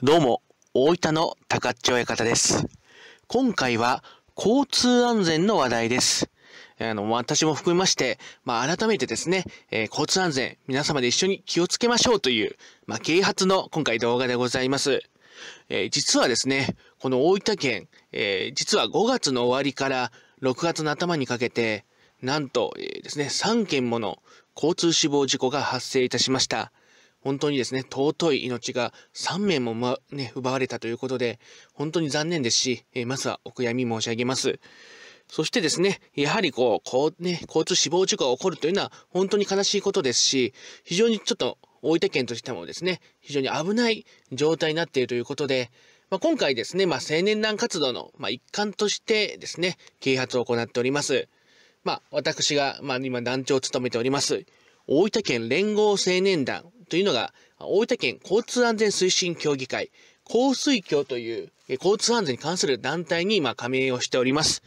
どうも、大分の高千親方です。今回は交通安全の話題です。あの、私も含めまして、まあ、改めてですね、えー、交通安全、皆様で一緒に気をつけましょうという、まあ、啓発の今回動画でございます。えー、実はですね、この大分県、えー、実は5月の終わりから6月の頭にかけて、なんと、えですね、3件もの交通死亡事故が発生いたしました。本当にですね、尊い命が3名も、ま、ね、奪われたということで、本当に残念ですし、えまずはお悔やみ申し上げます。そしてですね、やはりこう、こうね、交通死亡事故が起こるというのは本当に悲しいことですし、非常にちょっと大分県としてもですね、非常に危ない状態になっているということで、まあ、今回ですね、まあ、青年団活動の、まあ、一環としてですね、啓発を行っております。まあ、私が、まあ、今団長を務めております。大分県連合青年団というのが、大分県交通安全推進協議会、交水協という交通安全に関する団体に加盟をしております。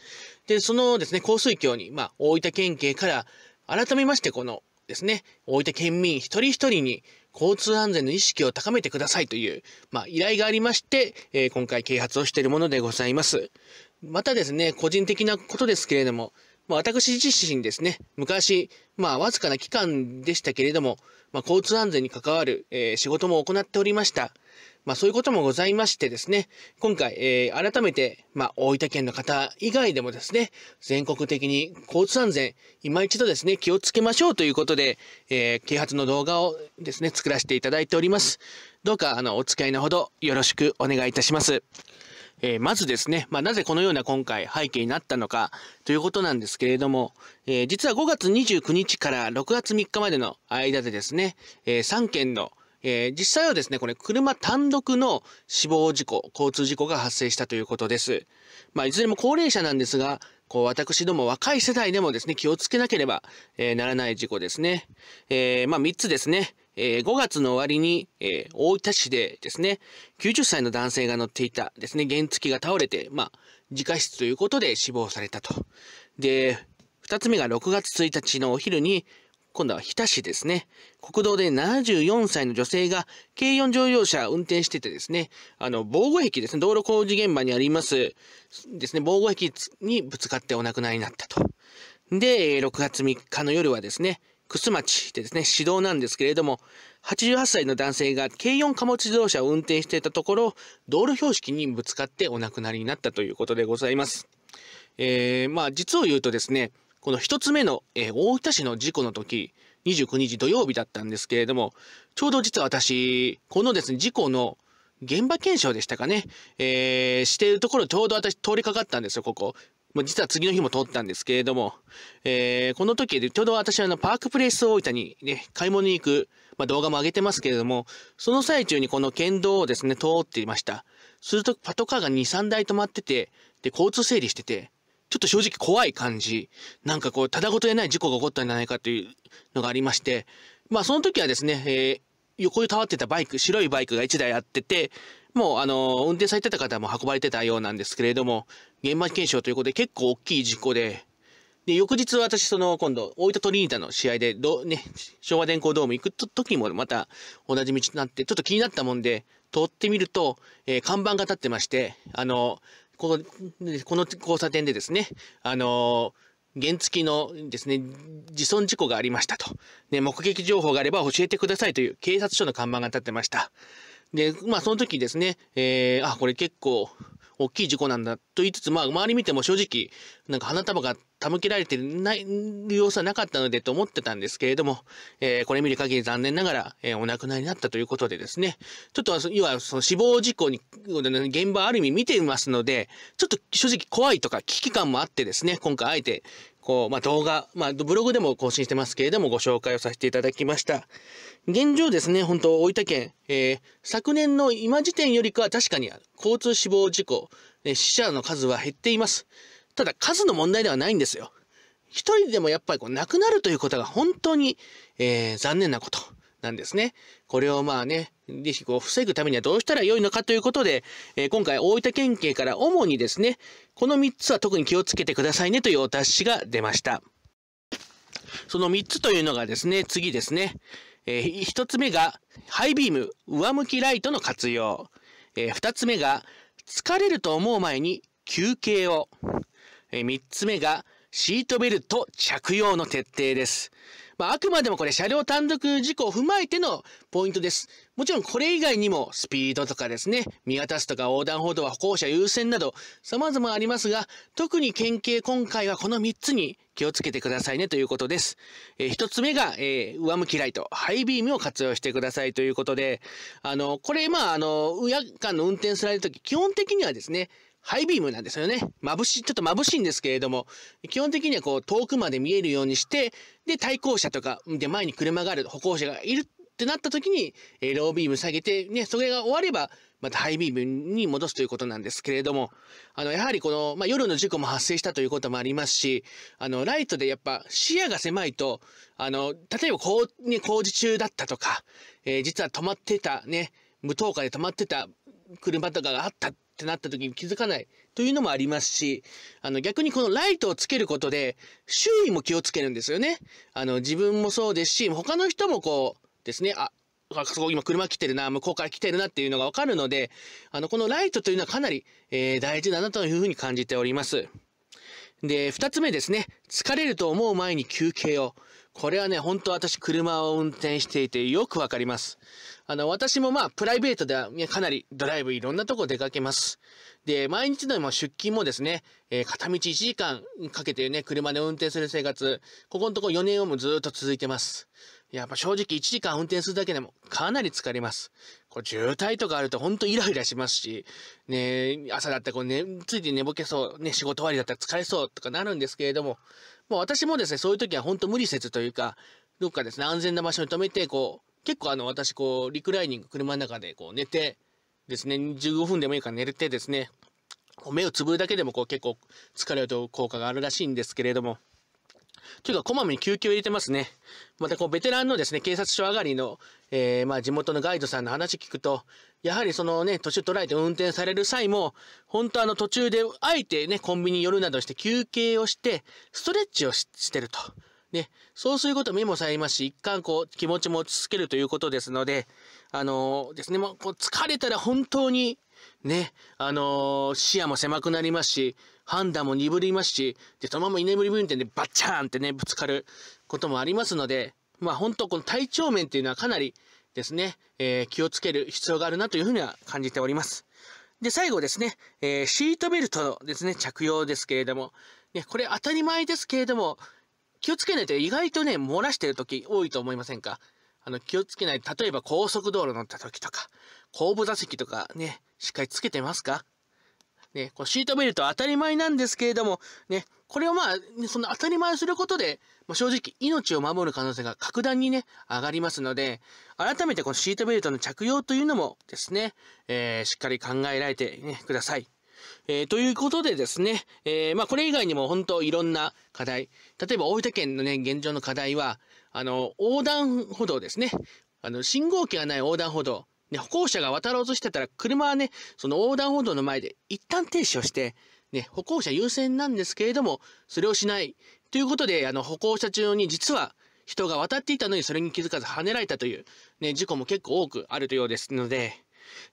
で、そのですね、交水協に、まあ、大分県警から改めましてこのですね、大分県民一人一人に交通安全の意識を高めてくださいという、まあ、依頼がありまして、え今回啓発をしているものでございます。またですね、個人的なことですけれども、まあ、私自身ですね、昔、まあ、わずかな期間でしたけれども、まあ、交通安全に関わる、えー、仕事も行っておりました。まあ、そういうこともございましてですね、今回、えー、改めて、まあ、大分県の方以外でもですね、全国的に交通安全、今一度ですね、気をつけましょうということで、えー、啓発の動画をですね、作らせていただいております。どうか、あの、お付き合いのほどよろしくお願いいたします。えー、まずですね、まあ、なぜこのような今回背景になったのかということなんですけれども、えー、実は5月29日から6月3日までの間でですね、えー、3件のえー、実際はですね、これ車単独の死亡事故、交通事故が発生したということです。まあ、いずれも高齢者なんですが、こう私ども若い世代でもですね、気をつけなければ、えならない事故ですね。えー、まあ、3つですね、えー、5月の終わりに、えー、大分市でですね、90歳の男性が乗っていたですね、原付が倒れて、まあ、自家室ということで死亡されたと。で、2つ目が6月1日のお昼に、今度は日田市ですね。国道で74歳の女性が軽4乗用車を運転しててですね、あの、防護壁ですね、道路工事現場にありますですね、防護壁にぶつかってお亡くなりになったと。で、6月3日の夜はですね、楠町でですね、市道なんですけれども、88歳の男性が軽4貨物自動車を運転していたところ、道路標識にぶつかってお亡くなりになったということでございます。えー、まあ実を言うとですね、この1つ目の、えー、大分市の事故の時、29日土曜日だったんですけれども、ちょうど実は私、このですね、事故の現場検証でしたかね、えー、しているところちょうど私通りかかったんですよ、ここ。まあ、実は次の日も通ったんですけれども、えー、この時で、ちょうど私はあの、パークプレイス大分にね、買い物に行く、まあ、動画も上げてますけれども、その最中にこの県道をですね、通っていました。すると、パトカーが2、3台止まってて、で、交通整理してて、ちょっと正直怖い感じ。なんかこう、ただごとでない事故が起こったんじゃないかというのがありまして、まあ、その時はですね、えー、横に倒ってたバイク、白いバイクが1台あってて、もうあの運転されてた方も運ばれてたようなんですけれども現場検証ということで結構大きい事故でで翌日私その今度大分トリニータの試合でど、ね、昭和電工ドーム行く時もまた同じ道になってちょっと気になったもんで通ってみると、えー、看板が立ってましてあのこのこの交差点でですねあの原付のですね、自損事故がありましたと。ね、目撃情報があれば教えてくださいという警察署の看板が立ってました。で、まあその時ですね、えー、あ、これ結構大きい事故なんだと言いつつ、まあ周り見ても正直、なんか花束が手向けられてない様子はなかったのでと思ってたんですけれども、えー、これ見る限り残念ながら、えー、お亡くなりになったということでですね、ちょっと、要はその死亡事故に、現場ある意味見ていますので、ちょっと正直怖いとか危機感もあってですね、今回あえて、こう、まあ、動画、まあ、ブログでも更新してますけれども、ご紹介をさせていただきました。現状ですね、本当大分県、えー、昨年の今時点よりかは確かに交通死亡事故、ね、死者の数は減っています。ただ、数の問題ではないんですよ。一人でもやっぱりこう亡くなるということが本当に、えー、残念なこと。なんですね。これをまあね、リスクを防ぐためにはどうしたらよいのかということで、えー、今回大分県警から主にですね、この3つは特に気をつけてくださいねというお達しが出ました。その3つというのがですね、次ですね。えー、1つ目が、ハイビーム、上向きライトの活用。えー、2つ目が、疲れると思う前に休憩を。えー、3つ目が、シートベルト着用の徹底です。まあ、あくまでもこれ車両単独事故を踏まえてのポイントです。もちろんこれ以外にもスピードとかですね、見渡すとか横断歩道は歩行者優先など様々ありますが、特に県警今回はこの3つに気をつけてくださいねということです。えー、1つ目が、えー、上向きライト、ハイビームを活用してくださいということで、あの、これまあ、あの、夜間の運転する時、基本的にはですね、ハイビームなんですよね。眩しい、ちょっと眩しいんですけれども、基本的にはこう遠くまで見えるようにして、で、対向車とか、で、前に車がある、歩行者がいるってなった時に、えロービーム下げて、ね、それが終われば、またハイビームに戻すということなんですけれども、あの、やはりこの、まあ、夜の事故も発生したということもありますし、あの、ライトでやっぱ視野が狭いと、あの、例えばこう、ね、工事中だったとか、えー、実は止まってたね、無灯火で止まってた車とかがあったってなった時に気づかないというのもありますし、あの逆にこのライトをつけることで、周囲も気をつけるんですよね。あの自分もそうですし、他の人もこうですね、あ、あそこ今車来てるな、向こうから来てるなっていうのがわかるので、あのこのライトというのはかなり、えー、大事だなというふうに感じております。で、二つ目ですね。疲れると思う前に休憩を。これはね、本当私車を運転していてよくわかります。あの、私もまあ、プライベートでは、かなりドライブいろんなとこ出かけます。で、毎日の出勤もですね、えー、片道1時間かけてね、車で運転する生活、ここのとこ4年をもずっと続いてます。やっぱ正直1時間運転するだけでもかなり疲れます。こう渋滞とかあるとほんとイライラしますし、ね朝だったらこうね、ついて寝ぼけそう、ね、仕事終わりだったら疲れそうとかなるんですけれども、もう私もですね、そういう時は本当無理せずというか、どっかですね、安全な場所に止めて、こう、結構あの、私、こう、リクライニング、車の中でこう寝て、ですね、15分でもいいから寝れてですね、目をつぶるだけでもこう結構疲れると効果があるらしいんですけれども、というか、こまめに救急入れてますね。また、こう、ベテランのですね、警察署上がりの、えー、まあ、地元のガイドさんの話聞くと、やはりそのね、途中捉らて運転される際も、本当あの途中で、あえてね、コンビニ寄るなどして休憩をして、ストレッチをしてると。ね、そうすることメモされますし、一貫こう、気持ちも落ち着けるということですので、あのー、ですね、もう、こう、疲れたら本当に、ね、あのー、視野も狭くなりますし、判断も鈍りますし、で、そのまま居眠り運転でバッチャーンってね、ぶつかることもありますので、まあ本当この体調面っていうのはかなりですね、えー、気をつける必要があるなというふうには感じております。で、最後ですね、えー、シートベルトのですね、着用ですけれども、ね、これ当たり前ですけれども、気をつけないと意外とね、漏らしてる時多いと思いませんかあの、気をつけない。例えば高速道路乗った時とか、後部座席とかね、しっかりつけてますかね、こうシートベルト当たり前なんですけれども、ね、これをまあ、その当たり前することで、まあ、正直命を守る可能性が格段にね、上がりますので、改めてこのシートベルトの着用というのもですね、えー、しっかり考えられて、ね、ください。えー、ということでですね、えー、まあこれ以外にも本当いろんな課題、例えば大分県のね、現状の課題は、あの、横断歩道ですね。あの、信号機がない横断歩道、ね、歩行者が渡ろうとしてたら、車はね、その横断歩道の前で一旦停止をして、ね、歩行者優先なんですけれども、それをしない。ということで、あの、歩行者中に実は人が渡っていたのにそれに気づかず跳ねられたという、ね、事故も結構多くあるというようですので、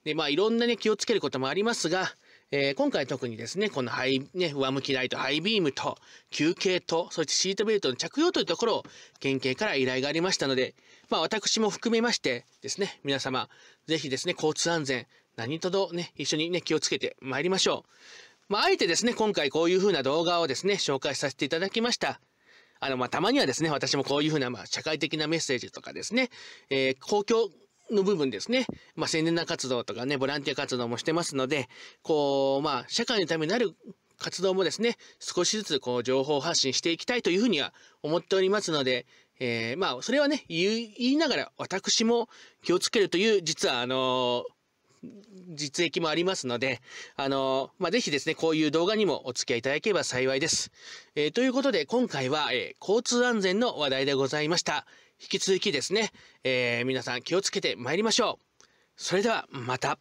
で、まあ、いろんなね、気をつけることもありますが、えー、今回特にですね、このハイ、ね、上向きライト、ハイビームと、休憩と、そしてシートベルトの着用というところを、県警から依頼がありましたので、まあ私も含めましてですね、皆様、ぜひですね、交通安全、何とぞね、一緒にね、気をつけて参りましょう。まあ、あえてですね、今回こういう風な動画をですね、紹介させていただきました。あの、まあ、たまにはですね、私もこういう風な、まあ、社会的なメッセージとかですね、えー、公共の部分ですね、まあ、青年な活動とかね、ボランティア活動もしてますので、こう、まあ、社会のためになる活動もですね、少しずつこう情報発信していきたいというふうには思っておりますので、えー、まあ、それはね、言いながら私も気をつけるという、実はあのー実益もありますので、あの、まあ、ぜひですね、こういう動画にもお付き合いいただければ幸いです。えー、ということで、今回は、えー、交通安全の話題でございました。引き続きですね、えー、皆さん気をつけてまいりましょう。それではまた。